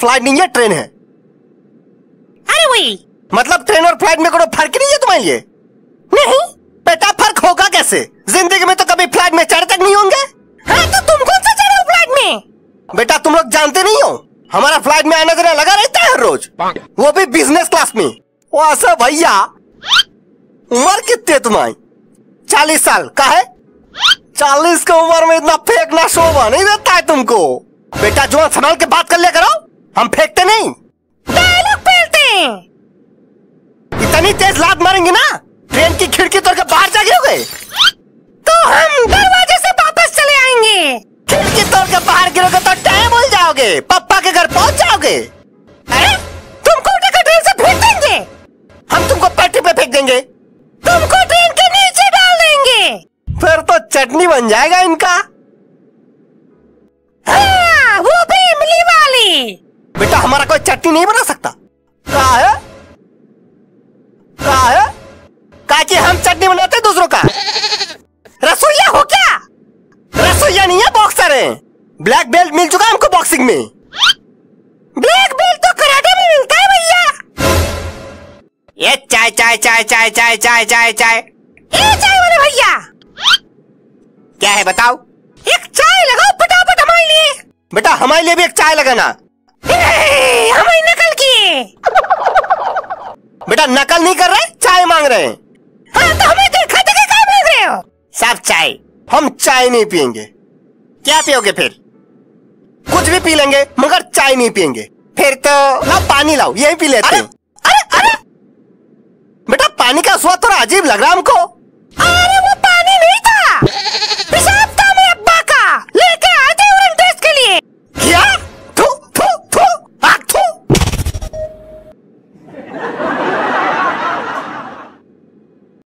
Flight नहीं है train है अरे वही मतलब ट्रेन और फ्लाइट में कोई फर्क नहीं है तुम्हारे लिए नहीं बेटा फर्क होगा कैसे जिंदगी में तो कभी फ्लाइट में चढ़ तक नहीं होंगे हाँ तो तुम कौन सा चढ़े फ्लाइट में बेटा तुम लोग जानते नहीं हो हमारा फ्लाइट में आना जाना लगा रहता है हर रोज वो भी बिजनेस क्लास में वासा भैया उम्र कितनी है तुम्हारी चालीस साल का है चालीस के उम्र में इतना फेंकना शोभा नहीं देता है तुमको बेटा जो संभाल के बात कर लिया करो हम फेंकते नहीं डायलॉग हैं इतनी तेज लात मारेंगे ना ट्रेन की खिड़की तोड़ के बाहर हो गए तो हम दरवाजे से वापस चले आएंगे खिड़की तोड़ के बाहर गिरोगे तो टाइम भूल जाओगे पप्पा के घर पहुंच जाओगे तुमको ट्रेन से फेंक देंगे हम तुमको पटरी पे फेंक देंगे तुमको ट्रेन के नीचे डाल देंगे फिर तो चटनी बन जाएगा इनका कोई चटनी नहीं बना सकता का है का है का कि हम चटनी बनाते दूसरों का रसोईया हो क्या रसोईया नहीं है बॉक्सर है ब्लैक बेल्ट मिल चुका हमको बॉक्सिंग में ब्लैक बेल्ट तो कराटे में मिलता है भैया ये चाय चाय चाय चाय चाय चाय चाय चाय ये चाय वाले भैया क्या है बताओ एक चाय लगाओ फटाफट हमारे लिए बेटा हमारे लिए भी एक चाय लगाना हमारी नकल की बेटा नकल नहीं कर रहे चाय मांग रहे हैं हाँ, तो हमें तो खाते के काम मांग रहे हो साफ चाय हम चाय नहीं पियेंगे क्या पियोगे फिर कुछ भी पी लेंगे मगर चाय नहीं पियेंगे फिर तो लाओ हाँ, पानी लाओ यही पी लेते अरे, अरे, अरे। बेटा पानी का स्वाद थोड़ा अजीब लग रहा हमको